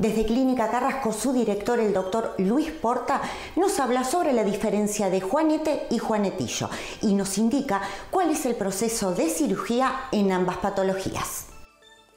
Desde Clínica Carrasco, su director, el doctor Luis Porta, nos habla sobre la diferencia de Juanete y Juanetillo y nos indica cuál es el proceso de cirugía en ambas patologías.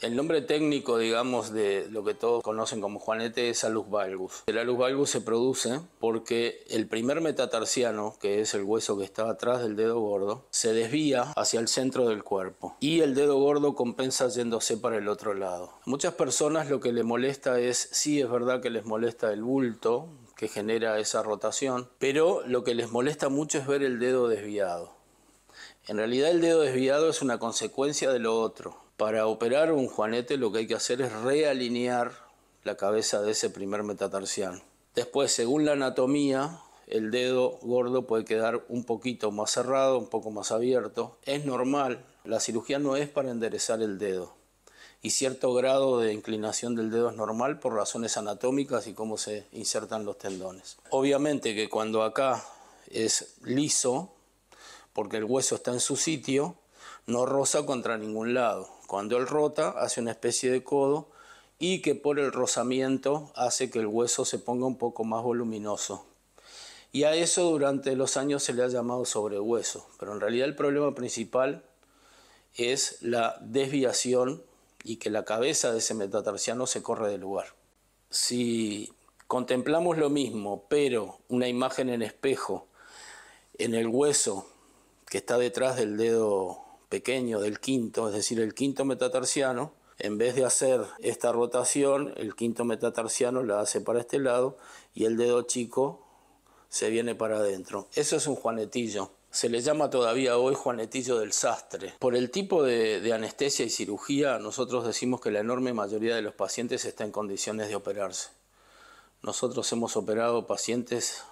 El nombre técnico, digamos, de lo que todos conocen como Juanete es Alus valgus. El Alus valgus se produce porque el primer metatarsiano, que es el hueso que está atrás del dedo gordo, se desvía hacia el centro del cuerpo y el dedo gordo compensa yéndose para el otro lado. Muchas personas lo que les molesta es, sí es verdad que les molesta el bulto que genera esa rotación, pero lo que les molesta mucho es ver el dedo desviado. En realidad el dedo desviado es una consecuencia de lo otro. Para operar un juanete lo que hay que hacer es realinear la cabeza de ese primer metatarsiano. Después, según la anatomía, el dedo gordo puede quedar un poquito más cerrado, un poco más abierto. Es normal, la cirugía no es para enderezar el dedo. Y cierto grado de inclinación del dedo es normal por razones anatómicas y cómo se insertan los tendones. Obviamente que cuando acá es liso, porque el hueso está en su sitio, no roza contra ningún lado. Cuando él rota, hace una especie de codo y que por el rozamiento hace que el hueso se ponga un poco más voluminoso. Y a eso durante los años se le ha llamado sobrehueso, pero en realidad el problema principal es la desviación y que la cabeza de ese metatarsiano se corre del lugar. Si contemplamos lo mismo, pero una imagen en espejo en el hueso que está detrás del dedo pequeño del quinto, es decir, el quinto metatarsiano, en vez de hacer esta rotación, el quinto metatarsiano la hace para este lado y el dedo chico se viene para adentro. Eso es un juanetillo. Se le llama todavía hoy juanetillo del sastre. Por el tipo de, anestesia y cirugía, nosotros decimos que la enorme mayoría de los pacientes está en condiciones de operarse. Nosotros hemos operado pacientes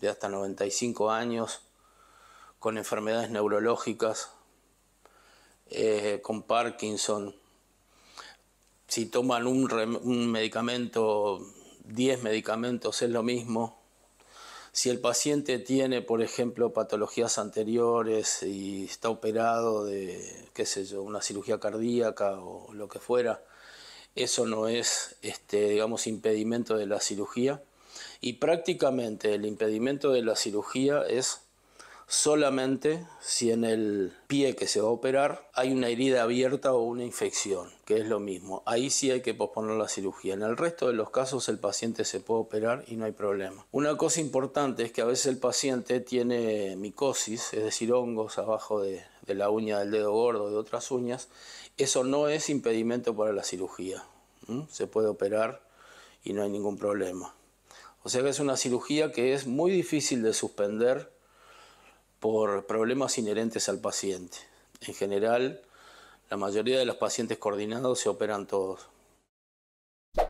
de hasta 95 años con enfermedades neurológicas, eh, con Parkinson, si toman un, medicamento, 10 medicamentos es lo mismo. Si el paciente tiene, por ejemplo, patologías anteriores y está operado de, qué sé yo, una cirugía cardíaca o lo que fuera, eso no es, este, digamos, impedimento de la cirugía. Y prácticamente el impedimento de la cirugía es solamente si en el pie que se va a operar hay una herida abierta o una infección, que es lo mismo. Ahí sí hay que posponer la cirugía. En el resto de los casos el paciente se puede operar y no hay problema. Una cosa importante es que a veces el paciente tiene micosis, es decir, hongos abajo de, la uña del dedo gordo, de otras uñas. Eso no es impedimento para la cirugía. Se puede operar y no hay ningún problema. O sea que es una cirugía que es muy difícil de suspender por problemas inherentes al paciente. En general, la mayoría de los pacientes coordinados se operan todos.